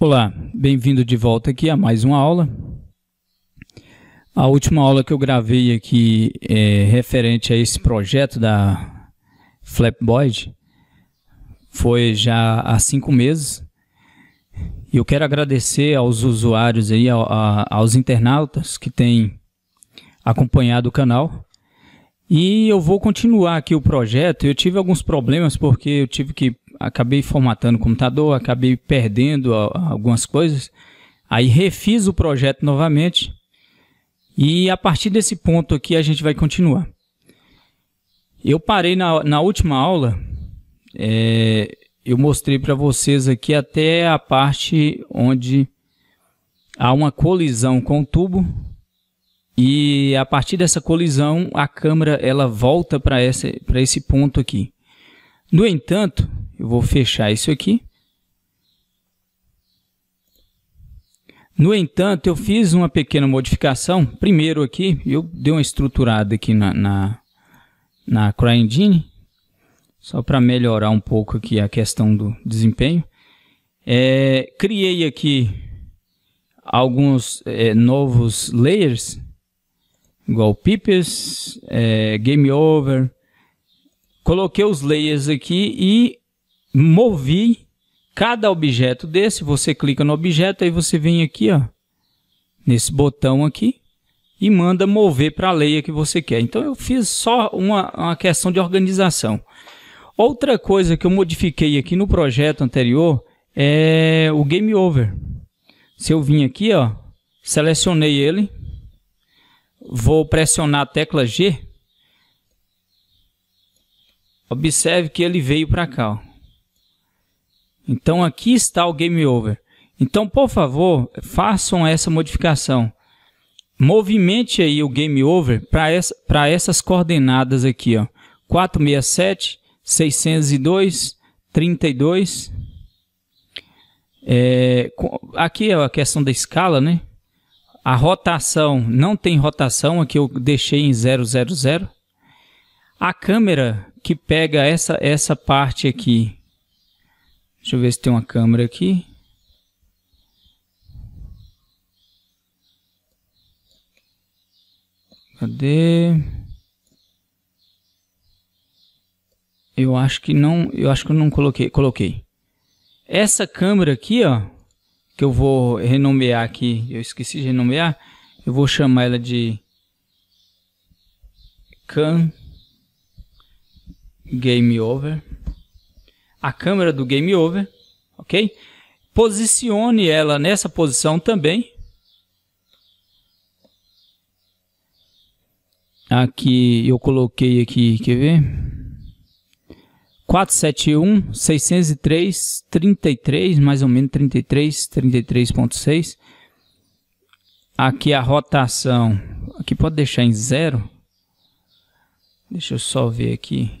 Olá, bem-vindo de volta aqui a mais uma aula. A última aula que eu gravei aqui é referente a esse projeto da Flapboard foi já há cinco meses. E eu quero agradecer aos usuários aí, a, a, aos internautas que têm acompanhado o canal. E eu vou continuar aqui o projeto. Eu tive alguns problemas porque eu tive que acabei formatando o computador, acabei perdendo algumas coisas. Aí refiz o projeto novamente. E a partir desse ponto aqui a gente vai continuar. Eu parei na, na última aula, é, eu mostrei para vocês aqui até a parte onde há uma colisão com o tubo e a partir dessa colisão a câmera ela volta para esse ponto aqui. No entanto, eu vou fechar isso aqui. No entanto, eu fiz uma pequena modificação. Primeiro aqui, eu dei uma estruturada aqui na, na, na CryEngine, só para melhorar um pouco aqui a questão do desempenho. É, criei aqui alguns é, novos layers, igual Pippers, é, Game Over. Coloquei os layers aqui e movi cada objeto desse, você clica no objeto, aí você vem aqui, ó, nesse botão aqui, e manda mover para a leia que você quer. Então, eu fiz só uma, uma questão de organização. Outra coisa que eu modifiquei aqui no projeto anterior é o Game Over. Se eu vim aqui, ó, selecionei ele, vou pressionar a tecla G, observe que ele veio para cá, ó. Então aqui está o game over. Então, por favor, façam essa modificação. Movimente aí o game over para essa, essas coordenadas aqui, ó. 467, 602, 32. É, aqui é a questão da escala, né? A rotação, não tem rotação, aqui eu deixei em 000. A câmera que pega essa, essa parte aqui Deixa eu ver se tem uma câmera aqui. Cadê? Eu acho que não, eu acho que eu não coloquei, coloquei. Essa câmera aqui, ó, que eu vou renomear aqui, eu esqueci de renomear, eu vou chamar ela de Cam Game Over a câmera do Game Over, ok? Posicione ela nessa posição também. Aqui eu coloquei aqui, quer ver? 471 603 33, mais ou menos 33, 33.6. Aqui a rotação, aqui pode deixar em zero. Deixa eu só ver aqui.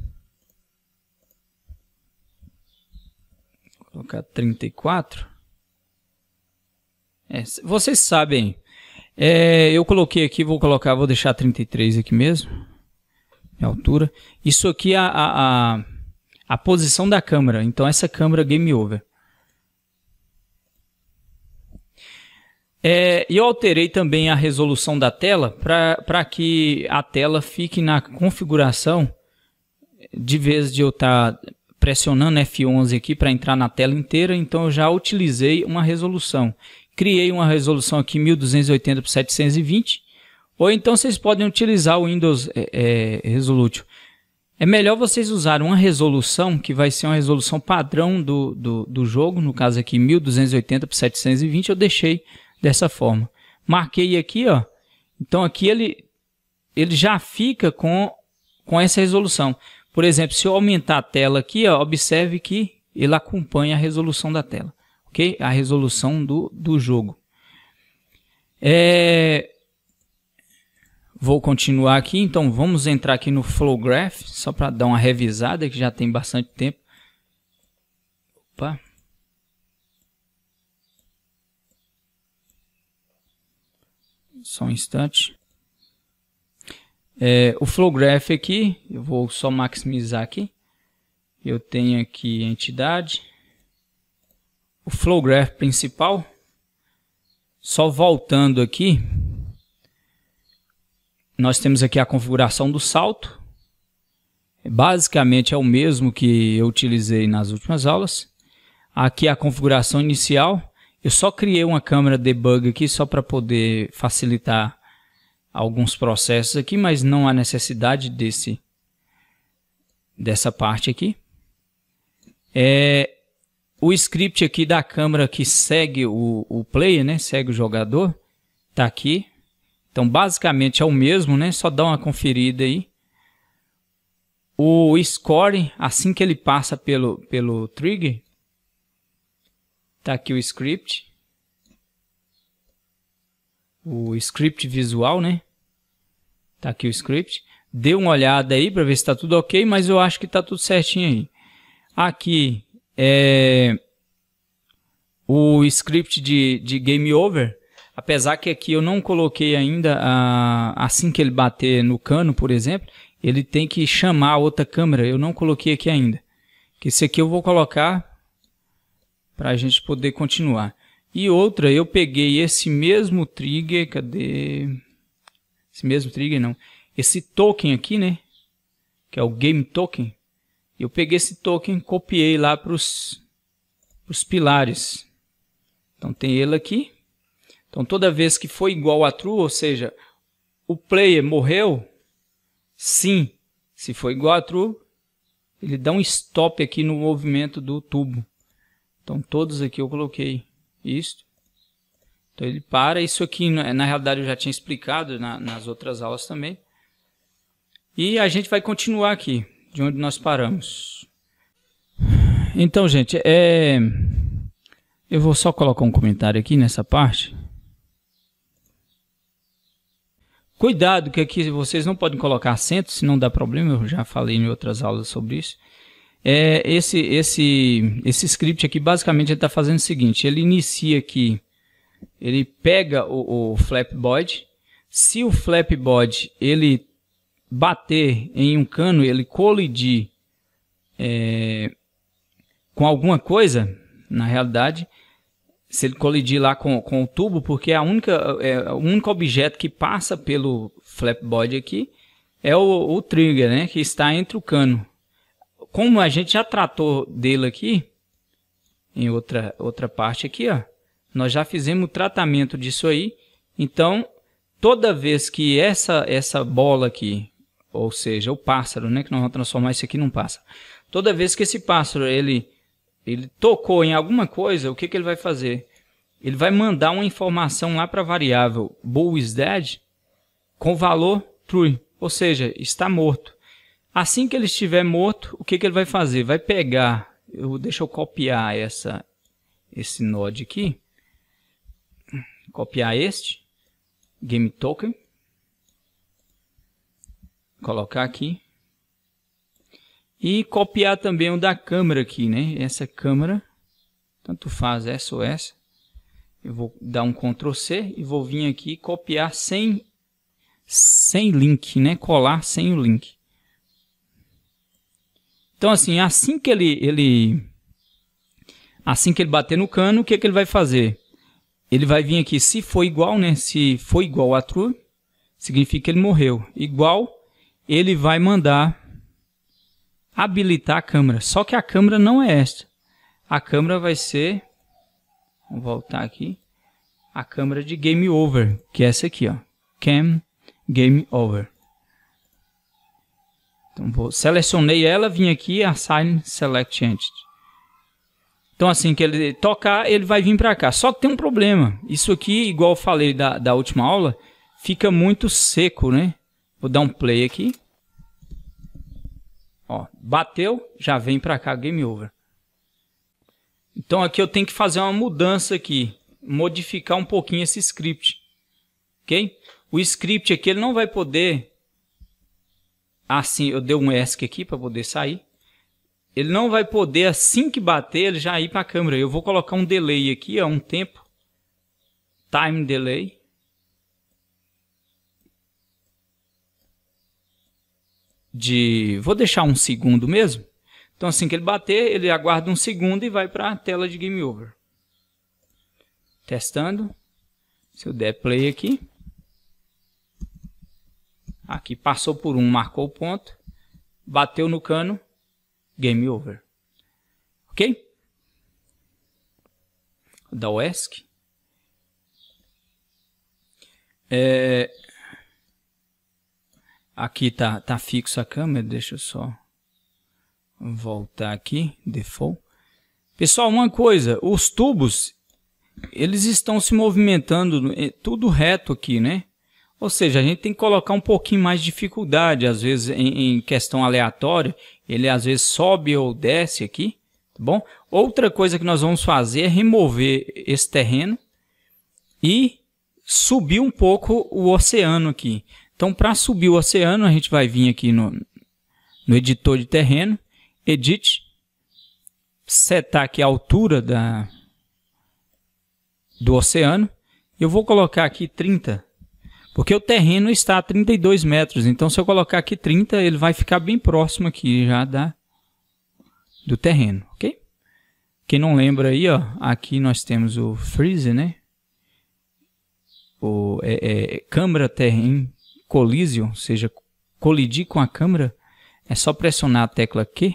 colocar 34. É, vocês sabem. É, eu coloquei aqui, vou colocar, vou deixar 33 aqui mesmo. Minha altura. Isso aqui é a, a, a posição da câmera. Então essa câmera game over. É, eu alterei também a resolução da tela para que a tela fique na configuração de vez de eu estar tá pressionando F11 aqui para entrar na tela inteira, então eu já utilizei uma resolução. Criei uma resolução aqui 1280 por 720, ou então vocês podem utilizar o Windows é, é, É melhor vocês usarem uma resolução que vai ser uma resolução padrão do, do, do jogo, no caso aqui 1280 por 720, eu deixei dessa forma. Marquei aqui, ó. Então aqui ele, ele já fica com, com essa resolução. Por exemplo, se eu aumentar a tela aqui, ó, observe que ele acompanha a resolução da tela, ok? A resolução do, do jogo. É... Vou continuar aqui, então vamos entrar aqui no Flow Graph, só para dar uma revisada, que já tem bastante tempo. Opa. Só um instante. É, o flow graph aqui, eu vou só maximizar aqui. Eu tenho aqui entidade. O flow graph principal. Só voltando aqui, nós temos aqui a configuração do salto. Basicamente é o mesmo que eu utilizei nas últimas aulas. Aqui a configuração inicial. Eu só criei uma câmera debug aqui só para poder facilitar alguns processos aqui, mas não há necessidade desse dessa parte aqui. É, o script aqui da câmera que segue o, o player, né? segue o jogador, está aqui. Então, basicamente é o mesmo, né? só dá uma conferida aí. O score, assim que ele passa pelo, pelo trigger, está aqui o script o script visual, né? Tá aqui o script. Dê uma olhada aí para ver se está tudo ok, mas eu acho que está tudo certinho aí. Aqui é o script de, de game over. Apesar que aqui eu não coloquei ainda, a, assim que ele bater no cano, por exemplo, ele tem que chamar a outra câmera. Eu não coloquei aqui ainda. esse aqui eu vou colocar para a gente poder continuar. E outra, eu peguei esse mesmo trigger, cadê? Esse mesmo trigger não. Esse token aqui, né? Que é o game token. Eu peguei esse token, copiei lá para os pilares. Então tem ele aqui. Então toda vez que for igual a true, ou seja, o player morreu, sim. Se for igual a true, ele dá um stop aqui no movimento do tubo. Então todos aqui eu coloquei. Isto. Então ele para. Isso aqui, na realidade, eu já tinha explicado na, nas outras aulas também. E a gente vai continuar aqui, de onde nós paramos. Então, gente, é... eu vou só colocar um comentário aqui nessa parte. Cuidado, que aqui vocês não podem colocar acento, se não dá problema, eu já falei em outras aulas sobre isso. É, esse, esse, esse script aqui, basicamente, ele está fazendo o seguinte: ele inicia aqui, ele pega o, o flapboard. Se o flapboard ele bater em um cano, ele colidir é, com alguma coisa, na realidade, se ele colidir lá com, com o tubo, porque a única, é, o único objeto que passa pelo flapboard aqui é o, o trigger, né, que está entre o cano como a gente já tratou dele aqui, em outra, outra parte aqui, ó, nós já fizemos o tratamento disso aí. Então, toda vez que essa, essa bola aqui, ou seja, o pássaro, né, que nós vamos transformar isso aqui num pássaro. Toda vez que esse pássaro ele, ele tocou em alguma coisa, o que, que ele vai fazer? Ele vai mandar uma informação lá para a variável bool is dead com valor true, ou seja, está morto. Assim que ele estiver morto, o que, que ele vai fazer? Vai pegar, eu, deixa eu copiar essa, esse node aqui, copiar este, game token, colocar aqui, e copiar também o da câmera aqui, né? Essa câmera, tanto faz essa ou essa. Eu vou dar um Ctrl C e vou vir aqui copiar sem, sem link, né? Colar sem o link. Então, assim, assim que ele, ele assim que ele bater no cano, o que, que ele vai fazer? Ele vai vir aqui, se for igual, né? Se for igual a true, significa que ele morreu. Igual, ele vai mandar habilitar a câmera. Só que a câmera não é esta. A câmera vai ser, vou voltar aqui, a câmera de game over, que é essa aqui, ó. Cam game over. Então, vou, selecionei ela, vim aqui, assign select entity. Então, assim que ele tocar, ele vai vir para cá. Só que tem um problema. Isso aqui, igual eu falei da, da última aula, fica muito seco, né? Vou dar um play aqui. Ó, bateu, já vem para cá, game over. Então aqui eu tenho que fazer uma mudança aqui, modificar um pouquinho esse script, ok? O script aqui ele não vai poder assim, eu dei um ESC aqui para poder sair. Ele não vai poder, assim que bater, ele já ir para a câmera. Eu vou colocar um delay aqui, ó, um tempo. Time delay. De... Vou deixar um segundo mesmo. Então assim que ele bater, ele aguarda um segundo e vai para a tela de game over. Testando. Se eu der play aqui. Aqui passou por um, marcou o ponto, bateu no cano, game over. Ok? Da OESC. É... Aqui tá, tá fixo a câmera, deixa eu só voltar aqui, default. Pessoal, uma coisa, os tubos, eles estão se movimentando, é, tudo reto aqui, né? Ou seja, a gente tem que colocar um pouquinho mais de dificuldade, às vezes em, em questão aleatória, ele às vezes sobe ou desce aqui, tá bom? Outra coisa que nós vamos fazer é remover esse terreno e subir um pouco o oceano aqui. Então, para subir o oceano, a gente vai vir aqui no, no editor de terreno, edit, setar aqui a altura da, do oceano. Eu vou colocar aqui 30 porque o terreno está a 32 metros, então se eu colocar aqui 30, ele vai ficar bem próximo aqui já da, do terreno, ok? Quem não lembra aí, ó, aqui nós temos o freeze, né? O, é, é, câmara terreno collision, ou seja, colidir com a câmera, é só pressionar a tecla Q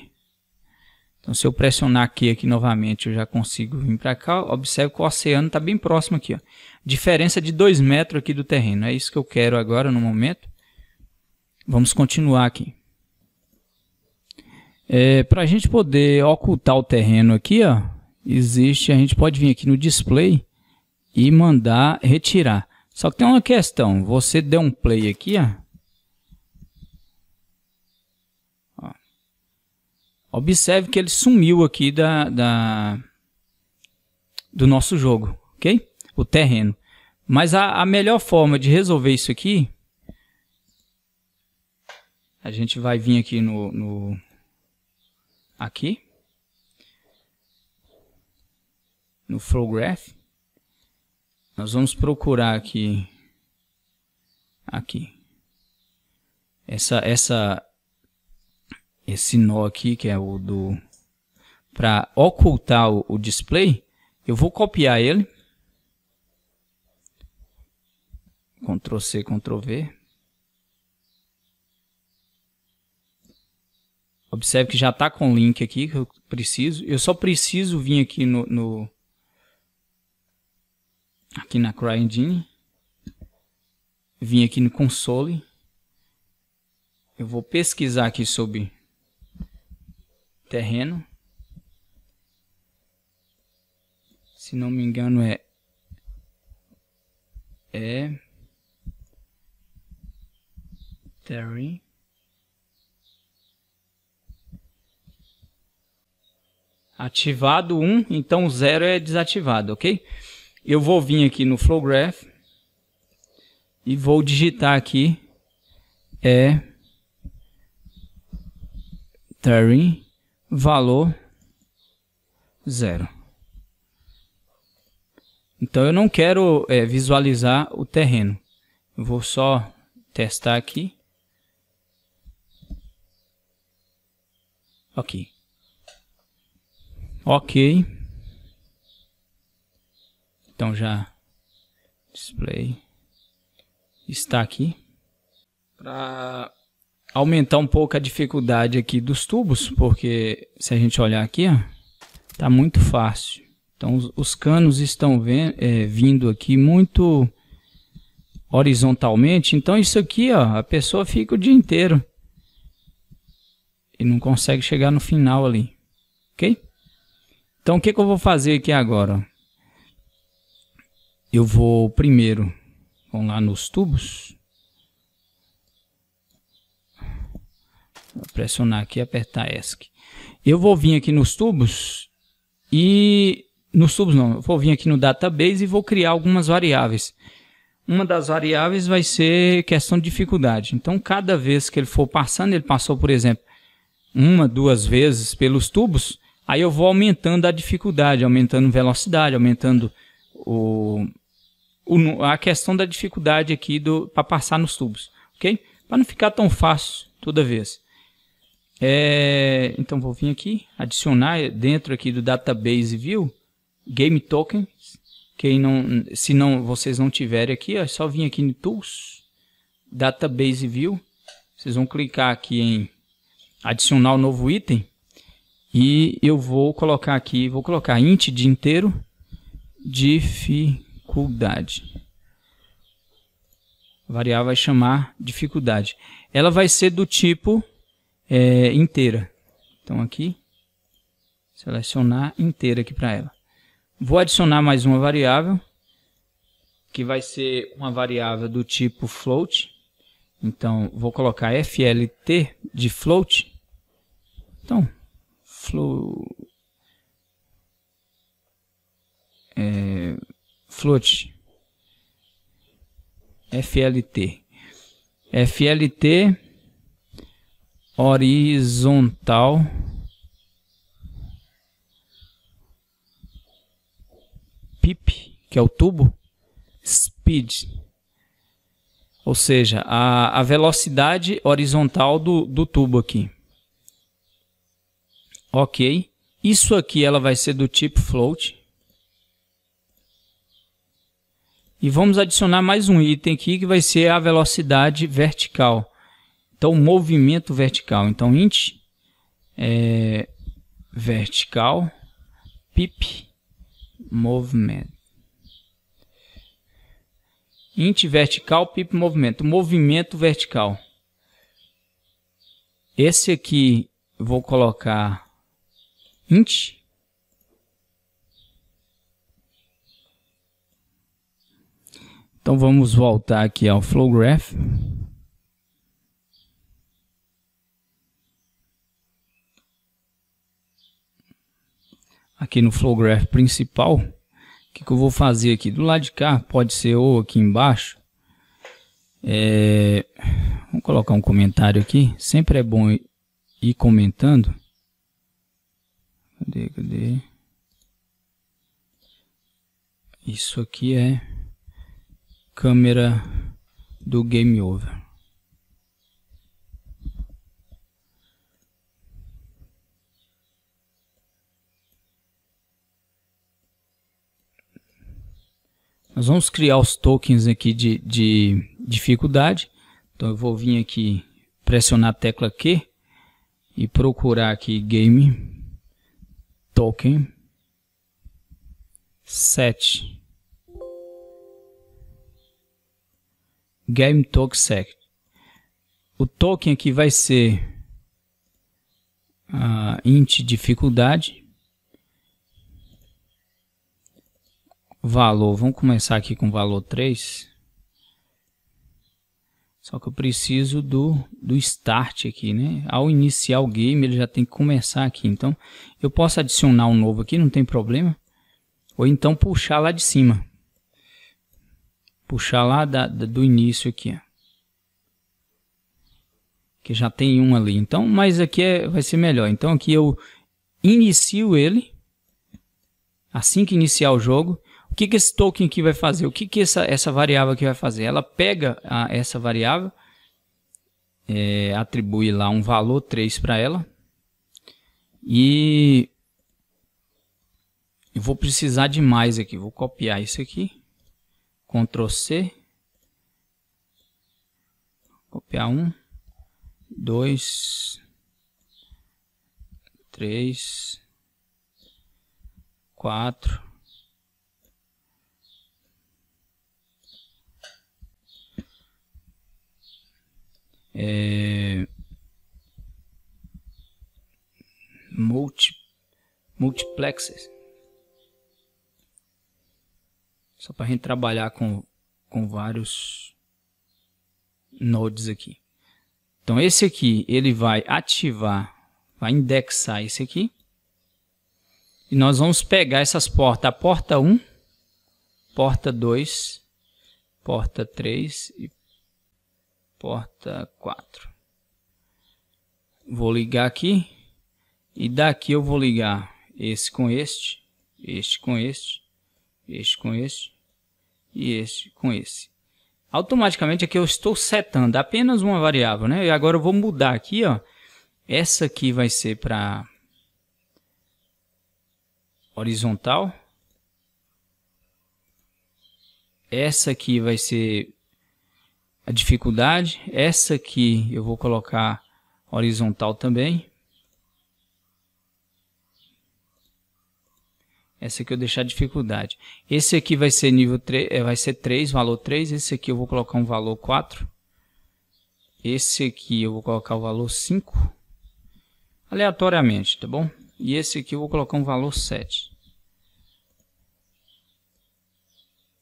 então, se eu pressionar aqui, aqui novamente, eu já consigo vir para cá. Observe que o oceano está bem próximo aqui. Ó. Diferença de 2 metros aqui do terreno. É isso que eu quero agora, no momento. Vamos continuar aqui. É, para a gente poder ocultar o terreno aqui, ó, existe, a gente pode vir aqui no display e mandar retirar. Só que tem uma questão. Você deu um play aqui, ó. Observe que ele sumiu aqui da, da do nosso jogo, ok? O terreno. Mas a, a melhor forma de resolver isso aqui, a gente vai vir aqui no, no aqui, no flow graph, nós vamos procurar aqui, aqui, essa, essa, esse nó aqui, que é o do... Para ocultar o, o display, eu vou copiar ele. Ctrl C, Ctrl V. Observe que já está com o link aqui que eu preciso. Eu só preciso vir aqui no, no aqui na CryEngine. Vim aqui no console. Eu vou pesquisar aqui sobre terreno. Se não me engano é é terrain. Ativado 1, então 0 é desativado, ok? Eu vou vir aqui no Flow Graph e vou digitar aqui é terrain valor zero. Então eu não quero é, visualizar o terreno. Eu vou só testar aqui. Ok. Ok. Então já display está aqui. Para aumentar um pouco a dificuldade aqui dos tubos, porque se a gente olhar aqui, ó, tá muito fácil. Então os, os canos estão é, vindo aqui muito horizontalmente, então isso aqui, ó, a pessoa fica o dia inteiro e não consegue chegar no final ali, ok? Então o que, que eu vou fazer aqui agora? Eu vou primeiro, vamos lá nos tubos, Vou pressionar aqui e apertar ESC. Eu vou vir aqui nos tubos e... Nos tubos não, eu vou vir aqui no database e vou criar algumas variáveis. Uma das variáveis vai ser questão de dificuldade. Então, cada vez que ele for passando, ele passou, por exemplo, uma, duas vezes pelos tubos, aí eu vou aumentando a dificuldade, aumentando velocidade, aumentando o, o a questão da dificuldade aqui para passar nos tubos, ok? Para não ficar tão fácil toda vez. É, então vou vir aqui, adicionar dentro aqui do database view game token. Quem não, se não vocês não tiverem aqui, ó, é só vir aqui em tools, database view. Vocês vão clicar aqui em adicionar o um novo item e eu vou colocar aqui, vou colocar int de inteiro dificuldade. A variável vai chamar dificuldade. Ela vai ser do tipo é, inteira. Então aqui, selecionar inteira aqui para ela. Vou adicionar mais uma variável, que vai ser uma variável do tipo float. Então, vou colocar FLT de float. Então, float, é, float FLT. FLT horizontal PIP, que é o tubo, speed, ou seja, a, a velocidade horizontal do, do tubo aqui. Ok, isso aqui ela vai ser do tipo float. E vamos adicionar mais um item aqui que vai ser a velocidade vertical então, movimento vertical. Então, int é, vertical pip movement. Int vertical pip movimento. Movimento vertical. Esse aqui vou colocar int. Então vamos voltar aqui ao flow graph. aqui no flow graph principal, o que, que, eu vou fazer aqui? Do lado de cá, pode ser ou aqui embaixo. É, vamos colocar um comentário aqui. Sempre é bom ir comentando. Cadê, cadê? Isso aqui é câmera do Game Over. Nós vamos criar os tokens aqui de, de dificuldade. Então eu vou vir aqui, pressionar a tecla Q e procurar aqui Game Token Set. Game Token Set. o token aqui vai ser uh, int dificuldade valor. Vamos começar aqui com valor 3. Só que eu preciso do, do start aqui, né? Ao iniciar o game, ele já tem que começar aqui. Então, eu posso adicionar um novo aqui, não tem problema. Ou então puxar lá de cima. Puxar lá da, da do início aqui, ó. Que já tem um ali. Então, mas aqui é, vai ser melhor. Então, aqui eu inicio ele. Assim que iniciar o jogo, o que, que esse token aqui vai fazer? O que, que essa, essa variável aqui vai fazer? Ela pega a, essa variável, é, atribui lá um valor 3 para ela e eu vou precisar de mais aqui. Vou copiar isso aqui, Ctrl C, copiar um, dois, três, quatro. é, multi, multiplexes. Só para a gente trabalhar com, com vários nodes aqui. Então esse aqui ele vai ativar, vai indexar esse aqui. E nós vamos pegar essas portas, a porta 1, porta 2, porta 3 e porta 4. Vou ligar aqui e daqui eu vou ligar esse com este, este com este, este com este e este com esse. Automaticamente aqui eu estou setando apenas uma variável, né? E agora eu vou mudar aqui, ó. Essa aqui vai ser para horizontal. Essa aqui vai ser a dificuldade. Essa aqui eu vou colocar horizontal também. Essa aqui eu deixar dificuldade. Esse aqui vai ser nível 3, eh, vai ser 3, valor 3. Esse aqui eu vou colocar um valor 4. Esse aqui eu vou colocar o valor 5. Aleatoriamente, tá bom? E esse aqui eu vou colocar um valor 7.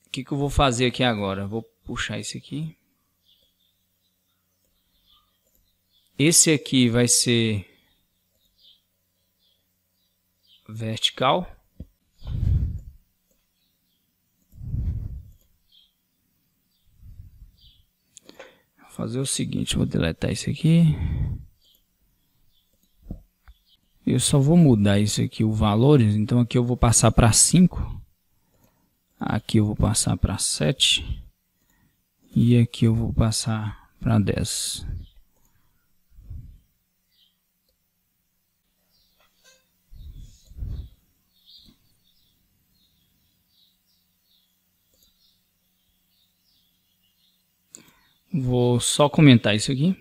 O que, que eu vou fazer aqui agora? Vou puxar esse aqui. Esse aqui vai ser vertical. Vou fazer o seguinte, vou deletar isso aqui. Eu só vou mudar isso aqui, os valores, então aqui eu vou passar para 5. Aqui eu vou passar para 7. E aqui eu vou passar para 10. Vou só comentar isso aqui.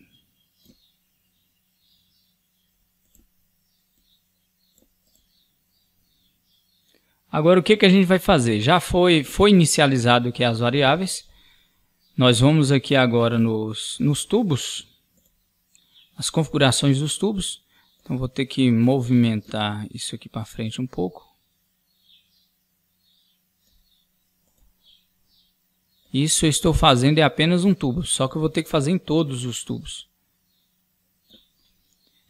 Agora o que, que a gente vai fazer? Já foi, foi inicializado aqui as variáveis. Nós vamos aqui agora nos, nos tubos, as configurações dos tubos. Então vou ter que movimentar isso aqui para frente um pouco. Isso eu estou fazendo é apenas um tubo, só que eu vou ter que fazer em todos os tubos.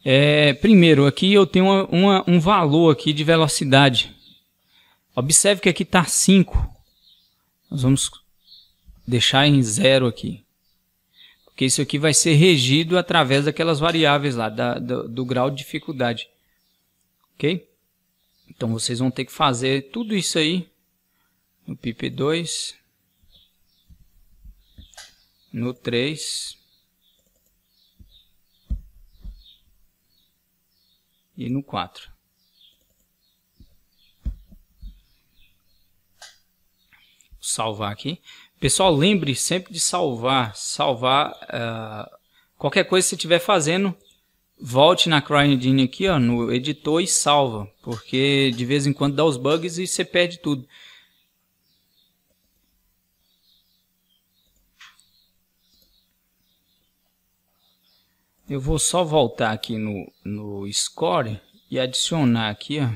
É, primeiro, aqui eu tenho uma, uma, um valor aqui de velocidade. Observe que aqui está 5. Nós vamos deixar em zero aqui. Porque isso aqui vai ser regido através daquelas variáveis lá, da, do, do grau de dificuldade. Ok? Então vocês vão ter que fazer tudo isso aí no PIP2 no 3 e no 4. salvar aqui. Pessoal, lembre sempre de salvar. Salvar uh, qualquer coisa que você estiver fazendo, volte na CryEngine aqui, ó, no editor e salva, porque de vez em quando dá os bugs e você perde tudo. Eu vou só voltar aqui no, no score e adicionar aqui, ó.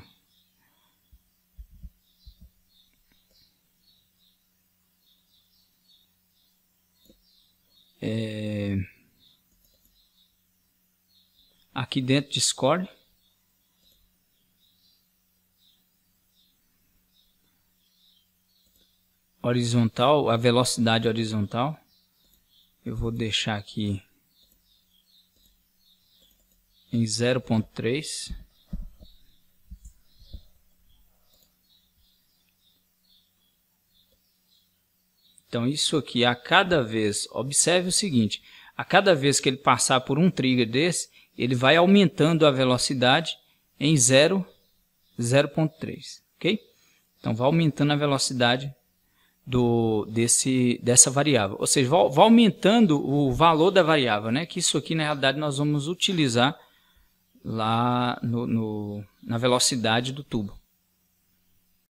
É... Aqui dentro de score. Horizontal, a velocidade horizontal. Eu vou deixar aqui em 0.3 Então isso aqui a cada vez, observe o seguinte, a cada vez que ele passar por um trigger desse, ele vai aumentando a velocidade em 0.3, ok? Então vai aumentando a velocidade do desse dessa variável, ou seja, vai, vai aumentando o valor da variável, né? Que isso aqui na realidade nós vamos utilizar lá no, no, na velocidade do tubo.